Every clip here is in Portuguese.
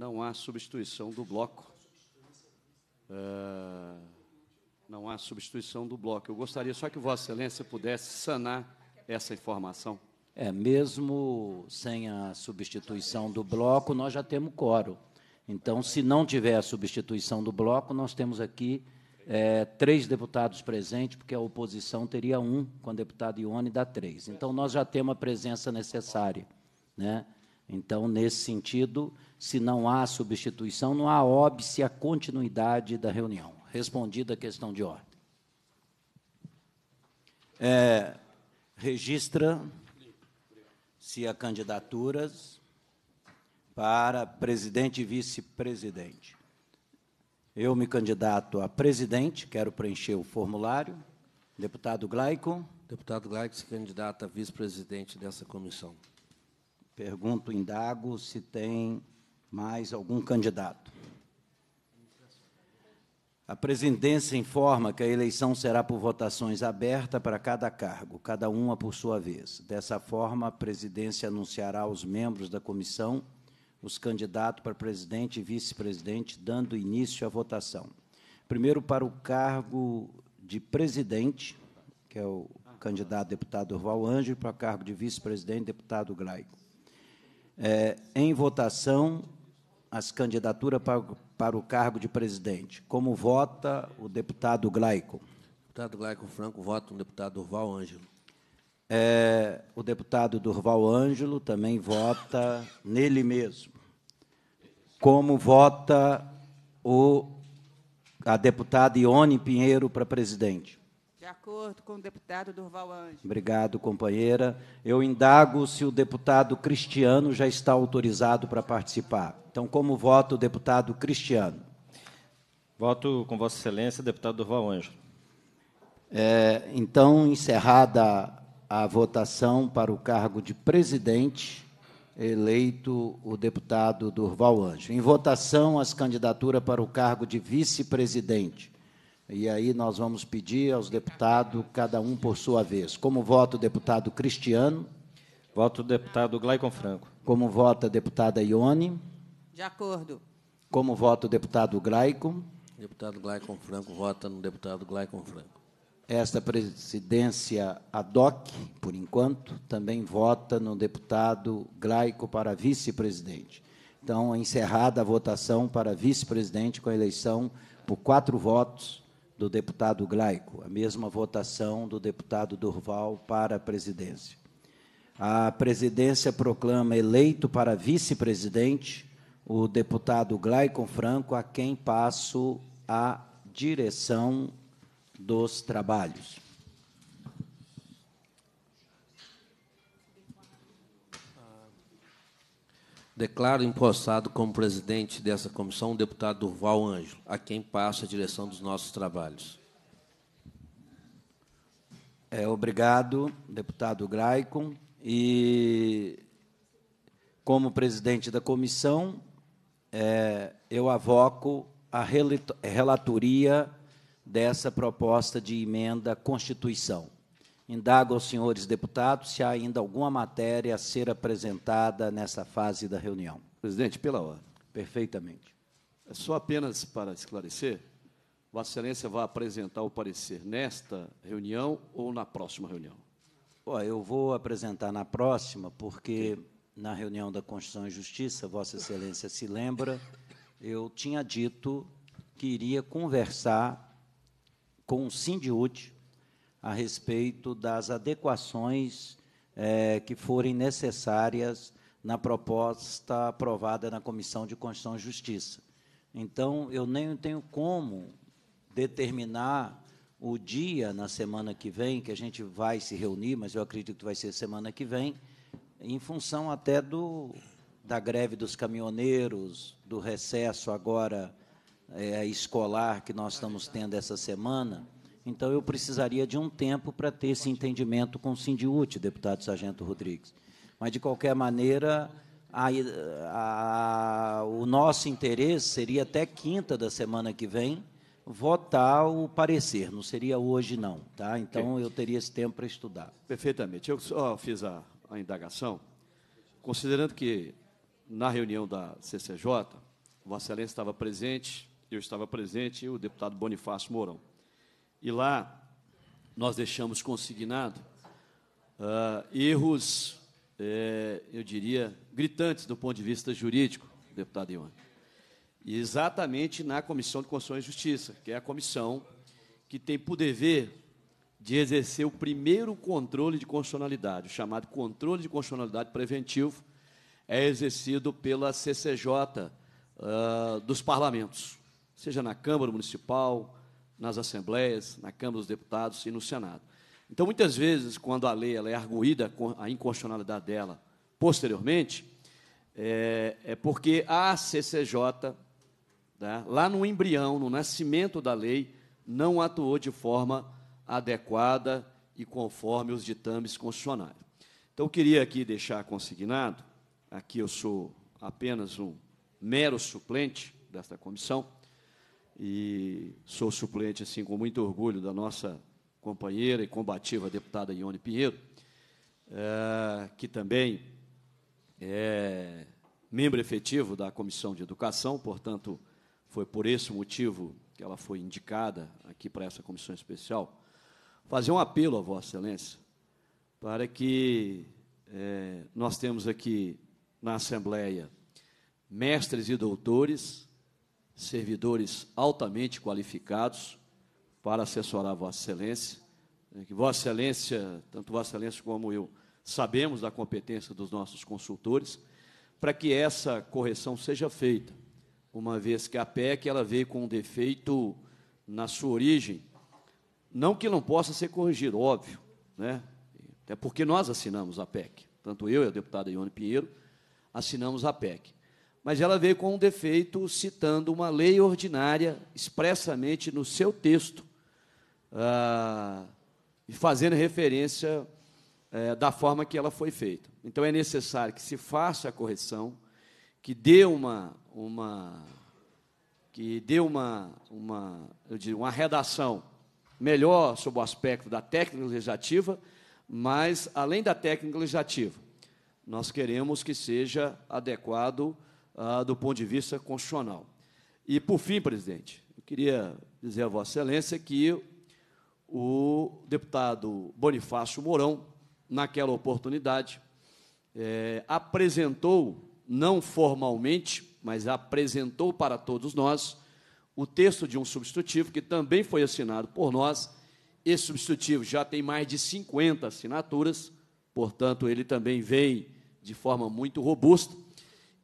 Não há substituição do bloco. Uh, não há substituição do bloco. Eu gostaria só que Vossa Excelência pudesse sanar essa informação. É, mesmo sem a substituição do bloco, nós já temos coro. Então, se não tiver a substituição do bloco, nós temos aqui é, três deputados presentes, porque a oposição teria um, com o deputado Ione dá três. Então, nós já temos a presença necessária. Né? Então, nesse sentido, se não há substituição, não há óbice à continuidade da reunião. Respondida a questão de ordem. É, registra se há candidaturas para presidente e vice-presidente. Eu me candidato a presidente, quero preencher o formulário. Deputado Glaico. Deputado Glaico se candidata a vice-presidente dessa comissão. Pergunto, indago, se tem mais algum candidato. A presidência informa que a eleição será por votações aberta para cada cargo, cada uma por sua vez. Dessa forma, a presidência anunciará aos membros da comissão os candidatos para presidente e vice-presidente, dando início à votação. Primeiro, para o cargo de presidente, que é o candidato deputado Orval Ângelo, para o cargo de vice-presidente, deputado Glaico. É, em votação, as candidaturas para, para o cargo de presidente. Como vota o deputado Glaico? Deputado Glaico Franco vota o deputado Durval Ângelo. É, o deputado Durval Ângelo também vota nele mesmo. Como vota o, a deputada Ione Pinheiro para presidente? De acordo com o deputado Durval Anjo. Obrigado, companheira. Eu indago se o deputado Cristiano já está autorizado para participar. Então, como vota o deputado Cristiano? Voto com Vossa Excelência, deputado Durval Anjo. É, então, encerrada a votação para o cargo de presidente, eleito o deputado Durval Anjo. Em votação, as candidaturas para o cargo de vice-presidente. E aí nós vamos pedir aos deputados, cada um por sua vez. Como vota o deputado Cristiano? Voto o deputado Glaicon Franco. Como vota a deputada Ione? De acordo. Como vota o deputado Glaicon? Deputado Glaicon Franco vota no deputado Glaicon Franco. Esta presidência ad hoc, por enquanto, também vota no deputado Glaico para vice-presidente. Então, encerrada a votação para vice-presidente com a eleição por quatro votos do deputado Glaico, a mesma votação do deputado Durval para a presidência. A presidência proclama eleito para vice-presidente o deputado Glaicon Franco, a quem passo a direção dos trabalhos. Declaro empossado como presidente dessa comissão o deputado Durval Ângelo, a quem passa a direção dos nossos trabalhos. É, obrigado, deputado Graicon. E, como presidente da comissão, é, eu avoco a relatoria dessa proposta de emenda à Constituição. Indago aos senhores deputados se há ainda alguma matéria a ser apresentada nessa fase da reunião. Presidente, pela hora. Perfeitamente. É só apenas para esclarecer, Vossa Excelência vai apresentar o parecer nesta reunião ou na próxima reunião? Ó, eu vou apresentar na próxima, porque Sim. na reunião da Constituição e Justiça, Vossa Excelência se lembra, eu tinha dito que iria conversar com o Sindiúte a respeito das adequações é, que forem necessárias na proposta aprovada na Comissão de Constituição e Justiça. Então, eu nem tenho como determinar o dia na semana que vem, que a gente vai se reunir, mas eu acredito que vai ser semana que vem, em função até do, da greve dos caminhoneiros, do recesso agora é, escolar que nós estamos tendo essa semana. Então, eu precisaria de um tempo para ter esse entendimento com o Sindiúte, deputado Sargento Rodrigues. Mas, de qualquer maneira, a, a, o nosso interesse seria até quinta da semana que vem votar o parecer, não seria hoje, não. Tá? Então, okay. eu teria esse tempo para estudar. Perfeitamente. Eu só fiz a, a indagação, considerando que, na reunião da CCJ, Vossa Excelência estava presente, eu estava presente e o deputado Bonifácio Mourão. E lá nós deixamos consignado uh, erros, é, eu diria, gritantes do ponto de vista jurídico, deputado Ivan. Exatamente na Comissão de Constituição e Justiça, que é a comissão que tem por dever de exercer o primeiro controle de constitucionalidade, o chamado controle de constitucionalidade preventivo, é exercido pela CCJ uh, ah, dos parlamentos, seja na Câmara Municipal, nas assembleias, na Câmara dos Deputados e no Senado. Então, muitas vezes, quando a lei ela é arguída a inconstitucionalidade dela posteriormente, é, é porque a CCJ, tá, né, lá no embrião, no nascimento da lei, não atuou de forma adequada e conforme os ditames constitucionais. Então, eu queria aqui deixar consignado, aqui eu sou apenas um mero suplente desta comissão, e sou suplente, assim, com muito orgulho da nossa companheira e combativa deputada Ione Pinheiro, é, que também é membro efetivo da Comissão de Educação, portanto, foi por esse motivo que ela foi indicada aqui para essa comissão especial, fazer um apelo a Vossa Excelência para que é, nós temos aqui na Assembleia mestres e doutores servidores altamente qualificados para assessorar Vossa Excelência. Né, que Vossa Excelência, tanto Vossa Excelência como eu, sabemos da competência dos nossos consultores, para que essa correção seja feita, uma vez que a PEC ela veio com um defeito na sua origem, não que não possa ser corrigido, óbvio, né? até porque nós assinamos a PEC, tanto eu e a deputada Ione Pinheiro assinamos a PEC mas ela veio com um defeito citando uma lei ordinária expressamente no seu texto, ah, fazendo referência eh, da forma que ela foi feita. Então é necessário que se faça a correção, que dê uma, uma que dê uma, uma, eu diria, uma redação melhor sob o aspecto da técnica legislativa, mas além da técnica legislativa, nós queremos que seja adequado ah, do ponto de vista constitucional. E, por fim, presidente, eu queria dizer a Vossa Excelência que o deputado Bonifácio Mourão, naquela oportunidade, é, apresentou, não formalmente, mas apresentou para todos nós, o texto de um substitutivo que também foi assinado por nós. Esse substitutivo já tem mais de 50 assinaturas, portanto, ele também vem de forma muito robusta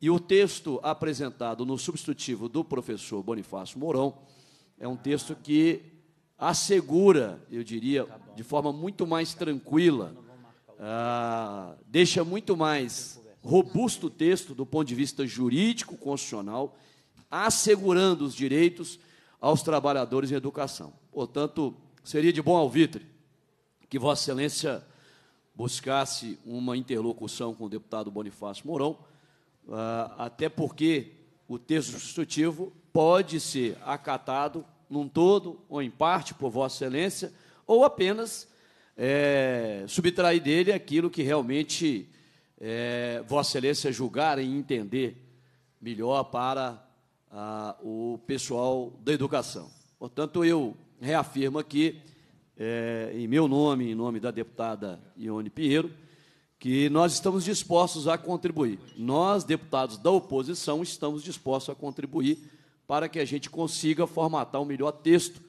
e o texto apresentado no substitutivo do professor Bonifácio Mourão é um texto que assegura, eu diria, de forma muito mais tranquila, ah, deixa muito mais robusto o texto do ponto de vista jurídico, constitucional, assegurando os direitos aos trabalhadores em educação. Portanto, seria de bom alvitre que Vossa Excelência buscasse uma interlocução com o deputado Bonifácio Mourão ah, até porque o texto substitutivo pode ser acatado num todo ou em parte por Vossa Excelência, ou apenas é, subtrair dele aquilo que realmente é, Vossa Excelência julgar e entender melhor para a, ah, o pessoal da educação. Portanto, eu reafirmo aqui, é, em meu nome, em nome da deputada Ione Pinheiro, que nós estamos dispostos a contribuir. Nós, deputados da oposição, estamos dispostos a contribuir para que a gente consiga formatar o um melhor texto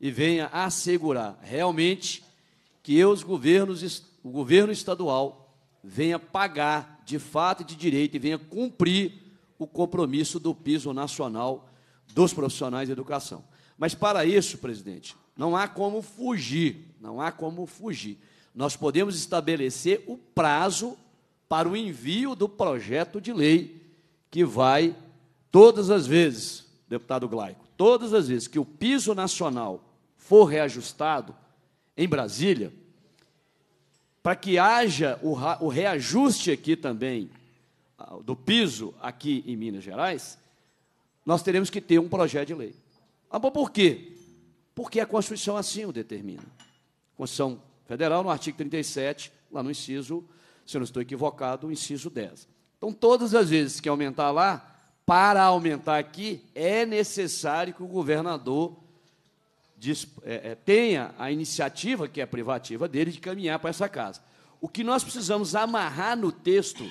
e venha assegurar realmente que os governos, o governo estadual venha pagar de fato e de direito e venha cumprir o compromisso do piso nacional dos profissionais de educação. Mas para isso, presidente, não há como fugir, não há como fugir nós podemos estabelecer o prazo para o envio do projeto de lei que vai todas as vezes, deputado Glaico, todas as vezes que o piso nacional for reajustado em Brasília, para que haja o, reajuste aqui também ah, do piso aqui em Minas Gerais, nós teremos que ter um projeto de lei. Ah, mas por quê? Porque a Constituição assim o determina. Constituição Federal, no artigo 37, lá no inciso, se eu não estou equivocado, inciso 10. Então, todas as vezes que aumentar lá, para aumentar aqui, é necessário que o governador é, é, tenha a iniciativa, que é privativa dele, de caminhar para essa casa. O que nós precisamos amarrar no texto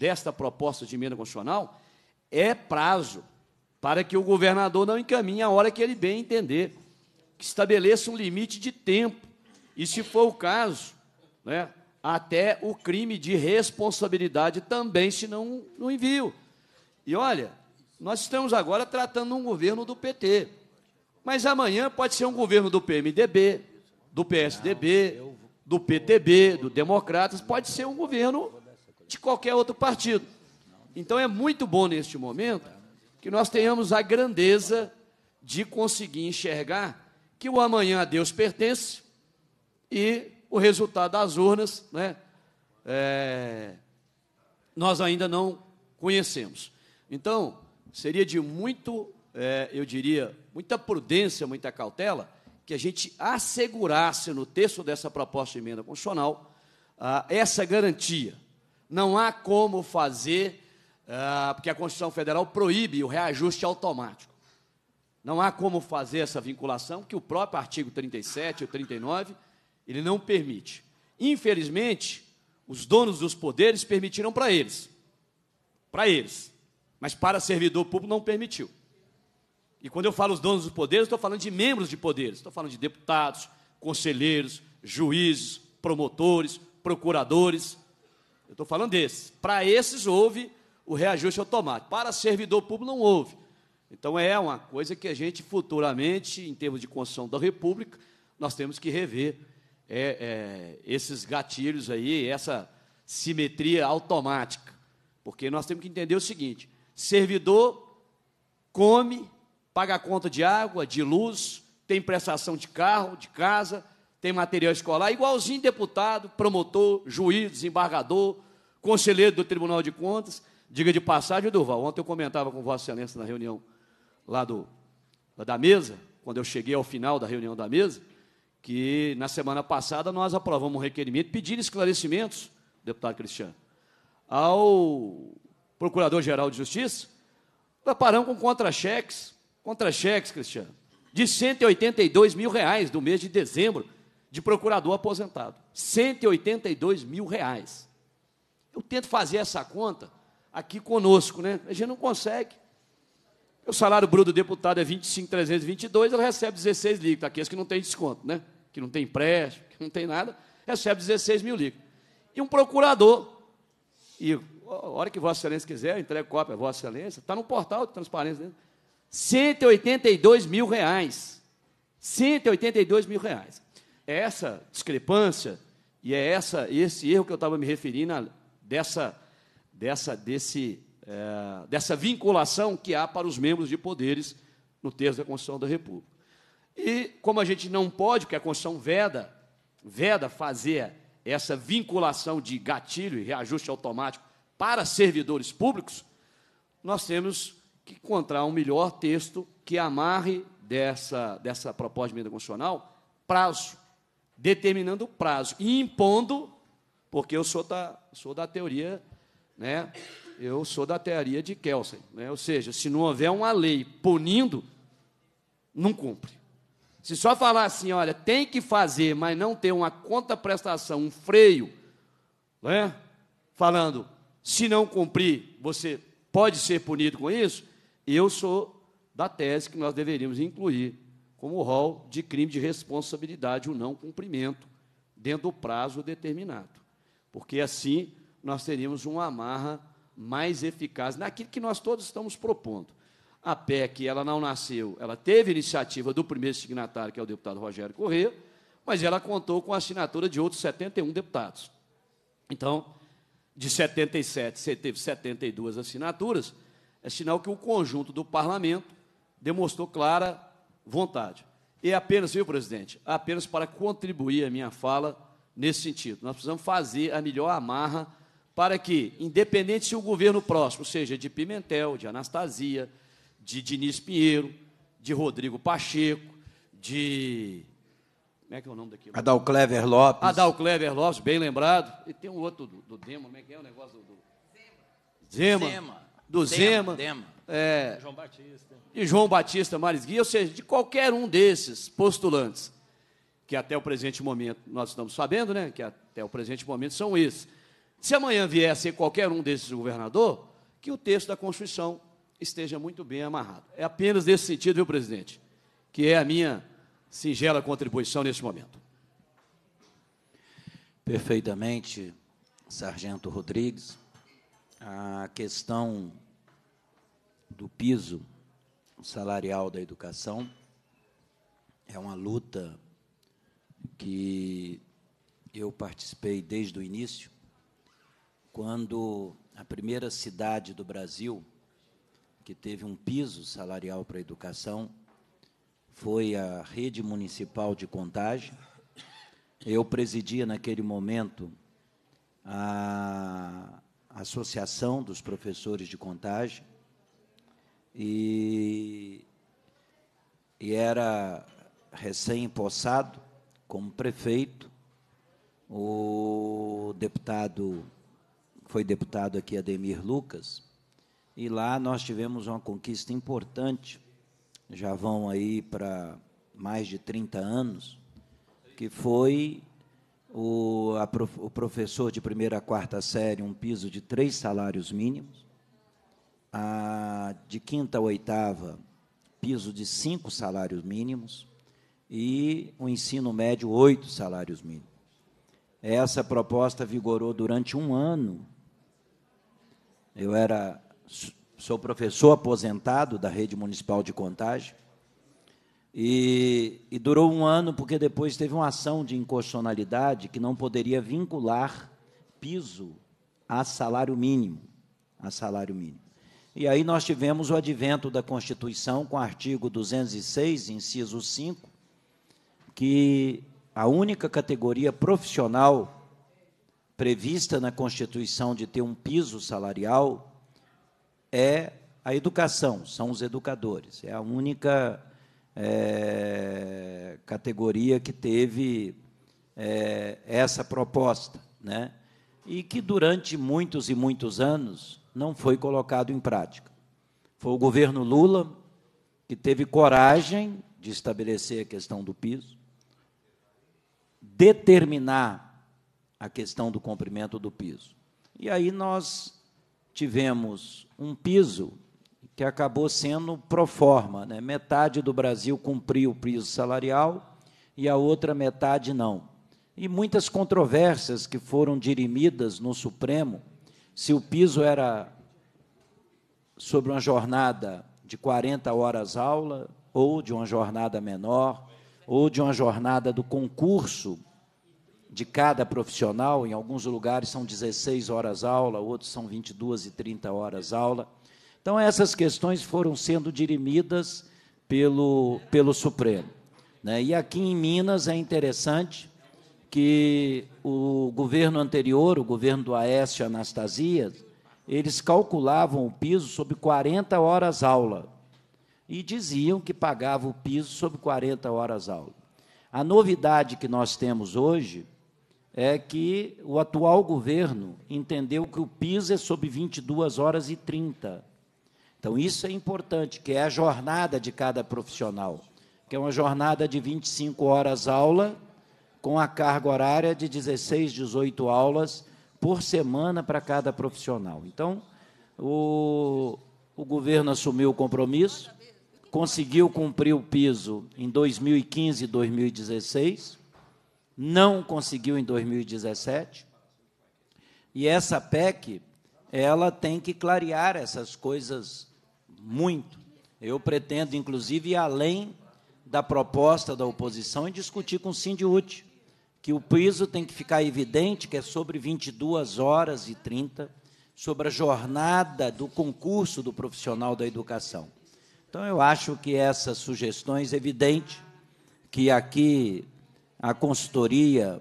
desta proposta de emenda constitucional é prazo, para que o governador não encaminhe a hora que ele bem entender, que estabeleça um limite de tempo e se for o caso, né, até o crime de responsabilidade também, se não no envio. E olha, nós estamos agora tratando um governo do PT. Mas amanhã pode ser um governo do PMDB, do PSDB, ah, do PTB, do Democratas, pode ser um governo de qualquer outro partido. Então é muito bom neste momento que nós tenhamos a grandeza de conseguir enxergar que o amanhã a Deus pertence, e o resultado das urnas, né, é, nós ainda não conhecemos. Então, seria de muito, é, eu diria, muita prudência, muita cautela, que a gente assegurasse no texto dessa proposta de emenda constitucional ah, essa garantia. Não há como fazer, ah, porque a Constituição Federal proíbe o reajuste automático. Não há como fazer essa vinculação, que o próprio artigo 37 e 39 ele não permite. Infelizmente, os donos dos poderes permitiram para eles. Para eles. Mas para servidor público não permitiu. E quando eu falo os donos dos poderes, estou falando de membros de poderes. Estou falando de deputados, conselheiros, juízes, promotores, procuradores. Eu estou falando desses. Para esses houve o reajuste automático. Para servidor público não houve. Então é uma coisa que a gente futuramente, em termos de construção da República, nós temos que rever é, é, esses gatilhos aí, essa simetria automática. Porque nós temos que entender o seguinte: servidor come, paga a conta de água, de luz, tem prestação de carro, de casa, tem material escolar, igualzinho deputado, promotor, juiz, desembargador, conselheiro do Tribunal de Contas. Diga de passagem, Durval, ontem eu comentava com Vossa Excelência na reunião lá do, da mesa, quando eu cheguei ao final da reunião da mesa, que na semana passada nós aprovamos um requerimento pedindo esclarecimentos, deputado Cristiano, ao Procurador-Geral de Justiça. Preparamos com contra-cheques, contra-cheques, Cristiano, de 182 mil reais do mês de dezembro de procurador aposentado. 182 mil reais. Eu tento fazer essa conta aqui conosco, né? A gente não consegue. O salário bruto do deputado é 25,322, ele recebe 16 líquidos, aqueles que não tem desconto, né? que não tem empréstimo, que não tem nada, recebe 16 mil líquidos. E um procurador, e a hora que Vossa Excelência quiser, eu entrego cópia Vossa Excelência, está no portal de transparência dele, né? 182 mil reais. 182 mil reais. É essa discrepância e é essa, esse erro que eu estava me referindo, a, dessa, dessa, desse é, dessa vinculação que há para os membros de poderes no texto da Constituição da República. E como a gente não pode, porque a Constituição veda, veda fazer essa vinculação de gatilho e reajuste automático para servidores públicos, nós temos que encontrar um melhor texto que amarre dessa, dessa proposta de emenda constitucional prazo, determinando o prazo e impondo, porque eu sou da, sou da teoria né, eu sou da teoria de Kelsen. Né? Ou seja, se não houver uma lei punindo, não cumpre. Se só falar assim, olha, tem que fazer, mas não ter uma contraprestação, um freio, né? falando, se não cumprir, você pode ser punido com isso, eu sou da tese que nós deveríamos incluir como rol de crime de responsabilidade o não cumprimento dentro do prazo determinado. Porque assim nós teríamos uma amarra mais eficaz naquilo que nós todos estamos propondo. A PEC, ela não nasceu, ela teve iniciativa do primeiro signatário, que é o deputado Rogério Corrêa, mas ela contou com a assinatura de outros 71 deputados. Então, de 77, você teve 72 assinaturas, é sinal que o conjunto do parlamento demonstrou clara vontade. E é apenas, viu, presidente, apenas para contribuir a minha fala nesse sentido. Nós precisamos fazer a melhor amarra para que, independente se o governo próximo seja de Pimentel, de Anastasia, de Diniz Pinheiro, de Rodrigo Pacheco, de. Como é que é o nome daquilo? Adal Clever Lopes. Adal Clever Lopes, bem lembrado. E tem um outro do, do Dema, como é que é o negócio do. do... Zema. Zema. Do Zema. Zema. É, João Batista. E João Batista Marisgui, ou seja, de qualquer um desses postulantes, que até o presente momento, nós estamos sabendo, né? Que até o presente momento são esses. Se amanhã vier a ser qualquer um desses governador, que o texto da Constituição esteja muito bem amarrado. É apenas nesse sentido, viu, presidente, que é a minha singela contribuição neste momento. Perfeitamente, Sargento Rodrigues. A questão do piso salarial da educação é uma luta que eu participei desde o início quando a primeira cidade do Brasil que teve um piso salarial para a educação foi a Rede Municipal de Contagem. Eu presidia naquele momento a Associação dos Professores de Contagem e, e era recém-empossado como prefeito o deputado foi deputado aqui Ademir Lucas, e lá nós tivemos uma conquista importante, já vão aí para mais de 30 anos, que foi o, a, o professor de primeira a quarta série, um piso de três salários mínimos, a, de quinta a oitava, piso de cinco salários mínimos, e o ensino médio, oito salários mínimos. Essa proposta vigorou durante um ano eu era sou professor aposentado da rede municipal de contagem e, e, durou um ano porque depois teve uma ação de inconstitucionalidade que não poderia vincular piso a salário mínimo, a salário mínimo. E aí nós tivemos o advento da Constituição com o artigo 206, inciso 5, que a única categoria profissional prevista na Constituição de ter um piso salarial é a educação, são os educadores. É a única é, categoria que teve é, essa proposta, né? e que durante muitos e muitos anos não foi colocado em prática. Foi o governo Lula que teve coragem de estabelecer a questão do piso, determinar a questão do comprimento do piso. E aí nós tivemos um piso que acabou sendo pro forma, né? metade do Brasil cumpriu o piso salarial e a outra metade não. E muitas controvérsias que foram dirimidas no Supremo, se o piso era sobre uma jornada de 40 horas aula, ou de uma jornada menor, ou de uma jornada do concurso de cada profissional, em alguns lugares são 16 horas aula, outros são 22 e 30 horas aula. Então, essas questões foram sendo dirimidas pelo, pelo Supremo. Né? E aqui em Minas é interessante que o governo anterior, o governo do Aécio Anastasias, eles calculavam o piso sobre 40 horas aula e diziam que pagava o piso sobre 40 horas aula. A novidade que nós temos hoje é que o atual governo entendeu que o piso é sob 22 horas e 30. Então, isso é importante, que é a jornada de cada profissional, que é uma jornada de 25 horas aula, com a carga horária de 16, 18 aulas por semana para cada profissional. Então, o, o governo assumiu o compromisso, conseguiu cumprir o piso em 2015 e 2016, não conseguiu em 2017. E essa PEC, ela tem que clarear essas coisas muito. Eu pretendo, inclusive, ir além da proposta da oposição e discutir com o Sindiúte, que o piso tem que ficar evidente que é sobre 22 horas e 30, sobre a jornada do concurso do profissional da educação. Então, eu acho que essas sugestões, evidente, que aqui a consultoria,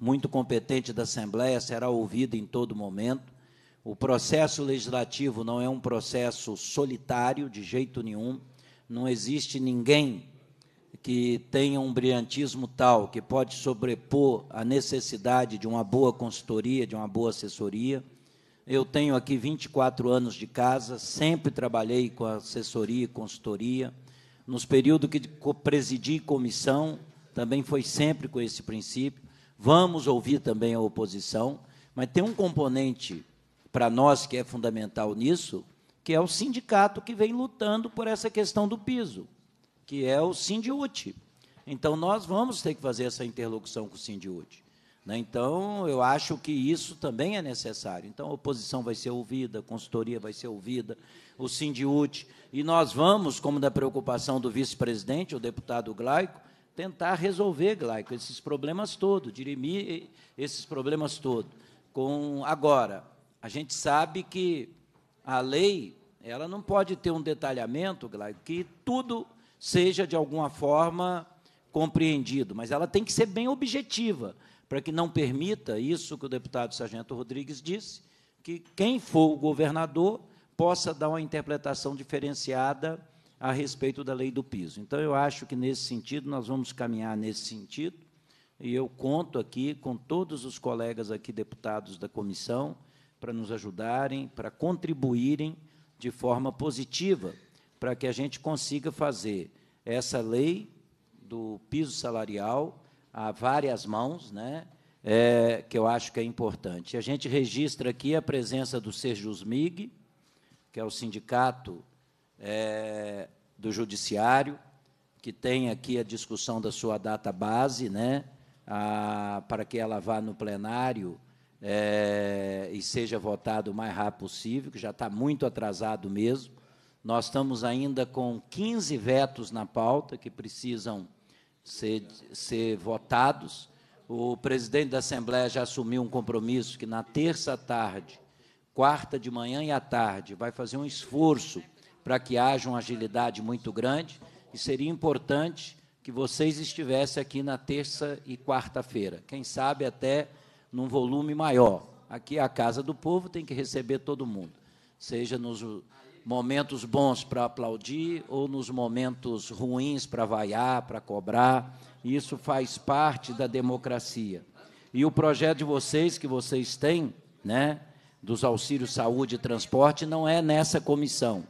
muito competente da Assembleia, será ouvida em todo momento. O processo legislativo não é um processo solitário, de jeito nenhum. Não existe ninguém que tenha um brilhantismo tal que pode sobrepor a necessidade de uma boa consultoria, de uma boa assessoria. Eu tenho aqui 24 anos de casa, sempre trabalhei com assessoria e consultoria. Nos períodos que presidi comissão, também foi sempre com esse princípio. Vamos ouvir também a oposição, mas tem um componente para nós que é fundamental nisso, que é o sindicato que vem lutando por essa questão do piso, que é o Sindiute. Então, nós vamos ter que fazer essa interlocução com o Sindiute. Né? Então, eu acho que isso também é necessário. Então, a oposição vai ser ouvida, a consultoria vai ser ouvida, o Sindiute. E nós vamos, como da preocupação do vice-presidente, o deputado Glaico, tentar resolver, Glaico, esses problemas todos, dirimir esses problemas todos. Com agora, a gente sabe que a lei ela não pode ter um detalhamento, Glaico, que tudo seja de alguma forma compreendido, mas ela tem que ser bem objetiva para que não permita isso que o deputado Sargento Rodrigues disse, que quem for o governador possa dar uma interpretação diferenciada a respeito da lei do piso. Então, eu acho que nesse sentido, nós vamos caminhar nesse sentido, e eu conto aqui com todos os colegas aqui, deputados da comissão, para nos ajudarem, para contribuírem de forma positiva, para que a gente consiga fazer essa lei do piso salarial a várias mãos, né? É, que eu acho que é importante. A gente registra aqui a presença do Serjus MIG, que é o sindicato é, do Judiciário, que tem aqui a discussão da sua data base, né, a, para que ela vá no plenário é, e seja votado o mais rápido possível, que já está muito atrasado mesmo. Nós estamos ainda com 15 vetos na pauta que precisam ser, ser votados. O presidente da Assembleia já assumiu um compromisso que na terça à tarde, quarta de manhã e à tarde, vai fazer um esforço para que haja uma agilidade muito grande e seria importante que vocês estivessem aqui na terça e quarta-feira, quem sabe até num volume maior. Aqui é a Casa do Povo tem que receber todo mundo, seja nos momentos bons para aplaudir ou nos momentos ruins para vaiar, para cobrar. Isso faz parte da democracia. E o projeto de vocês que vocês têm, né, dos auxílios saúde e transporte não é nessa comissão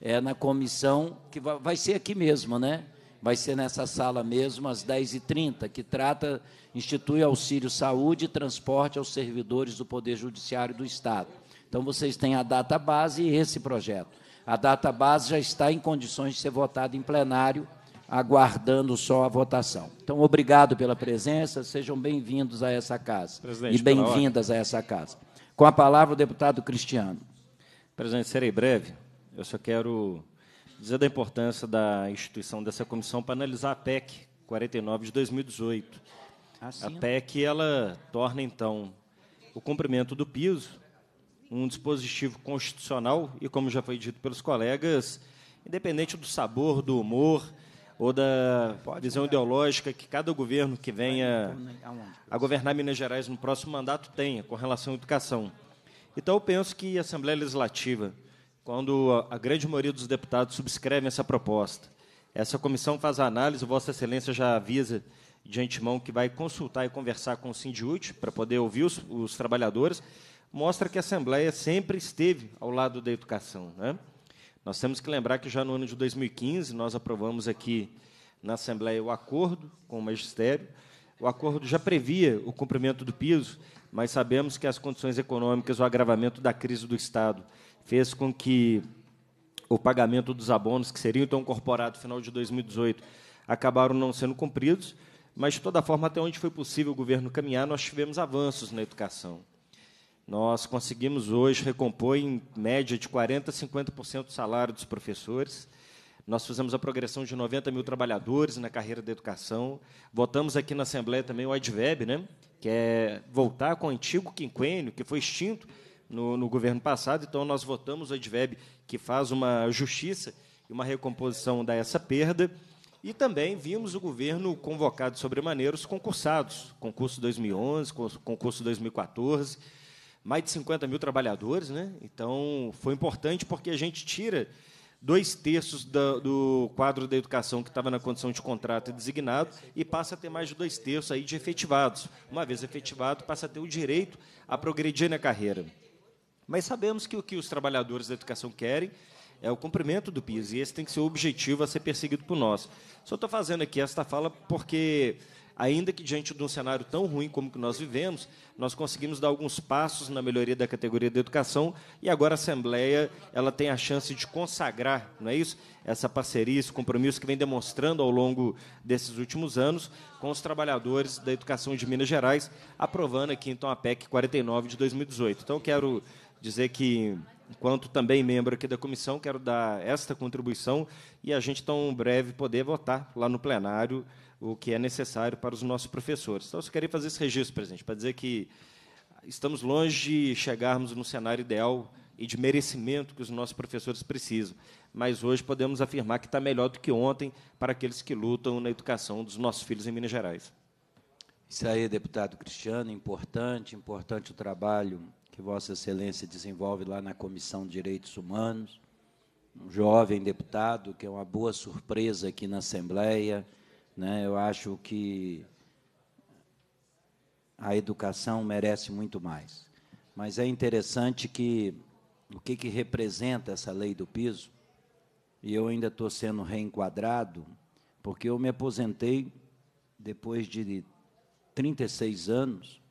é, na comissão, que vai, ser aqui mesmo, né? Vai ser nessa sala mesmo, às 10h30, que trata, institui auxílio saúde e transporte aos servidores do Poder Judiciário do Estado. Então, vocês têm a data base e esse projeto. A data base já está em condições de ser votada em plenário, aguardando só a votação. Então, obrigado pela presença, sejam bem-vindos a essa casa. Presidente, e bem-vindas a essa casa. Com a palavra, o deputado Cristiano. Presidente, serei breve. Eu só quero dizer da importância da instituição dessa comissão para analisar a PEC 49 de 2018. Assim. Ah, a PEC ela torna então o cumprimento do piso um dispositivo constitucional e, como já foi dito pelos colegas, independente do sabor, do humor ou da Pode visão ideológica que cada governo que venha a governar Minas Gerais no próximo mandato tenha com relação à educação. Então, eu penso que a Assembleia Legislativa, quando a grande maioria dos deputados subscreve essa proposta. Essa comissão faz a análise, Vossa Excelência já avisa de antemão que vai consultar e conversar com o Sindiúte para poder ouvir os, os, trabalhadores, mostra que a Assembleia sempre esteve ao lado da educação. Né? Nós temos que lembrar que já no ano de 2015 nós aprovamos aqui na Assembleia o acordo com o magistério. O acordo já previa o cumprimento do piso, mas sabemos que as condições econômicas, o agravamento da crise do Estado fez com que o pagamento dos abonos, que seriam então incorporados no final de 2018, acabaram não sendo cumpridos, mas, de toda forma, até onde foi possível o governo caminhar, nós tivemos avanços na educação. Nós conseguimos hoje recompor, em média, de 40% a 50% do salário dos professores. Nós fizemos a progressão de 90 mil trabalhadores na carreira da educação. Votamos aqui na Assembleia também o ADVEB, né? que é voltar com o antigo quinquênio, que foi extinto no, no governo passado, então nós votamos o Edveb, que faz uma justiça e uma recomposição dessa perda. E também vimos o governo convocado sobremaneira os concursados, concurso 2011, concurso 2014, mais de 50 mil trabalhadores. Né? Então, foi importante porque a gente tira dois terços do, do quadro da educação que estava na condição de contrato e designado e passa a ter mais de dois terços aí de efetivados. Uma vez efetivado, passa a ter o direito a progredir na carreira. Mas sabemos que o que os trabalhadores da educação querem é o cumprimento do PIS, e esse tem que ser o objetivo a ser perseguido por nós. Só estou fazendo aqui esta fala porque, ainda que diante de um cenário tão ruim como que nós vivemos, nós conseguimos dar alguns passos na melhoria da categoria da educação, e agora a Assembleia ela tem a chance de consagrar, não é isso? Essa parceria, esse compromisso que vem demonstrando ao longo desses últimos anos com os trabalhadores da educação de Minas Gerais, aprovando aqui, então, a PEC 49 de 2018. Então, quero dizer que, enquanto também membro aqui da comissão, quero dar esta contribuição e a gente, tão breve, poder votar lá no plenário o que é necessário para os nossos professores. Então, eu só queria fazer esse registro, presidente, para dizer que estamos longe de chegarmos no cenário ideal e de merecimento que os nossos professores precisam. Mas hoje podemos afirmar que está melhor do que ontem para aqueles que lutam na educação dos nossos filhos em Minas Gerais. Isso aí, deputado Cristiano, importante, importante o trabalho que Vossa Excelência desenvolve lá na Comissão de Direitos Humanos, um jovem deputado, que é uma boa surpresa aqui na Assembleia. Né? Eu acho que a educação merece muito mais. Mas é interessante que o que, que representa essa lei do piso, e eu ainda estou sendo reenquadrado, porque eu me aposentei depois de 36 anos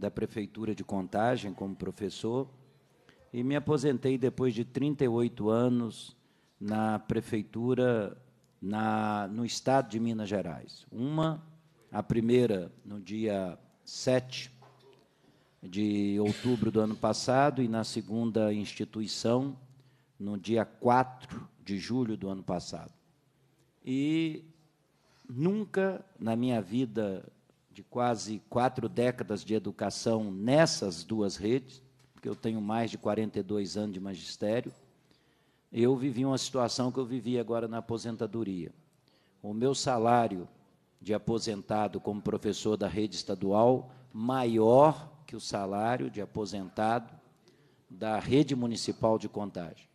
da Prefeitura de Contagem como professor e me aposentei depois de 38 anos na Prefeitura, na, no Estado de Minas Gerais. Uma, a primeira, no dia 7 de outubro do ano passado, e na segunda instituição, no dia 4 de julho do ano passado. E nunca na minha vida de quase quatro décadas de educação nessas duas redes, porque eu tenho mais de 42 anos de magistério, eu vivi uma situação que eu vivi agora na aposentadoria. O meu salário de aposentado como professor da rede estadual maior que o salário de aposentado da rede municipal de contagem.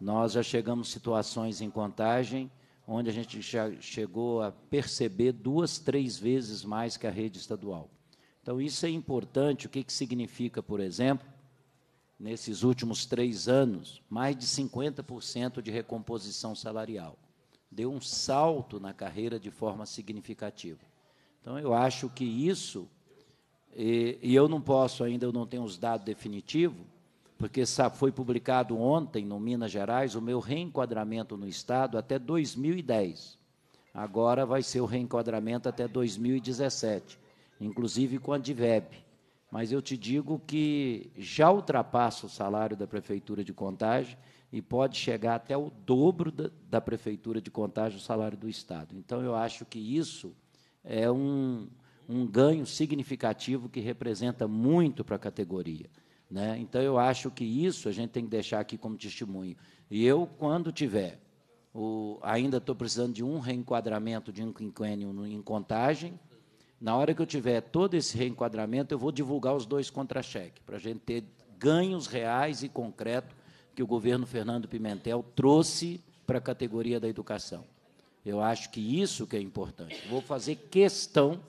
Nós já chegamos situações em contagem onde a gente já chegou a perceber duas, três vezes mais que a rede estadual. Então, isso é importante. O que, que significa, por exemplo, nesses últimos três anos, mais de 50% de recomposição salarial? Deu um salto na carreira de forma significativa. Então, eu acho que isso, e, e eu não posso ainda, eu não tenho os dados definitivos, porque foi publicado ontem no Minas Gerais o meu reenquadramento no Estado até 2010. Agora vai ser o reenquadramento até 2017, inclusive com a DIVEB. Mas eu te digo que já ultrapassa o salário da Prefeitura de Contagem e pode chegar até o dobro da, da Prefeitura de Contagem o salário do Estado. Então, eu acho que isso é um, um ganho significativo que representa muito para a categoria. Né? Então, eu acho que isso a gente tem que deixar aqui como testemunho. E eu, quando tiver, o, ainda estou precisando de um reenquadramento de um quinquênio em contagem, na hora que eu tiver todo esse reenquadramento, eu vou divulgar os dois contra-cheques, para a gente ter ganhos reais e concreto que o governo Fernando Pimentel trouxe para a categoria da educação. Eu acho que isso que é importante. Vou fazer questão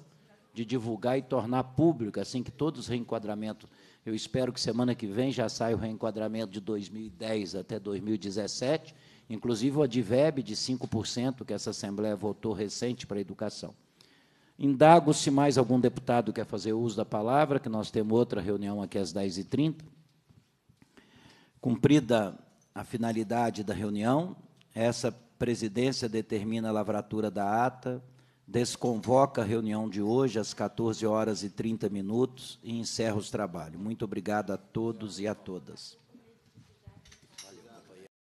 de divulgar e tornar público, assim que todos os reenquadramentos eu espero que semana que vem já saia o reenquadramento de 2010 até 2017, inclusive o ADVEB de 5% que essa Assembleia votou recente para a educação. Indago se mais algum deputado quer fazer uso da palavra, que nós temos outra reunião aqui às 10h30. Cumprida a finalidade da reunião, essa presidência determina a lavratura da ata, Desconvoca a reunião de hoje às 14 horas e 30 minutos e encerra os trabalhos. Muito obrigado a todos e a todas.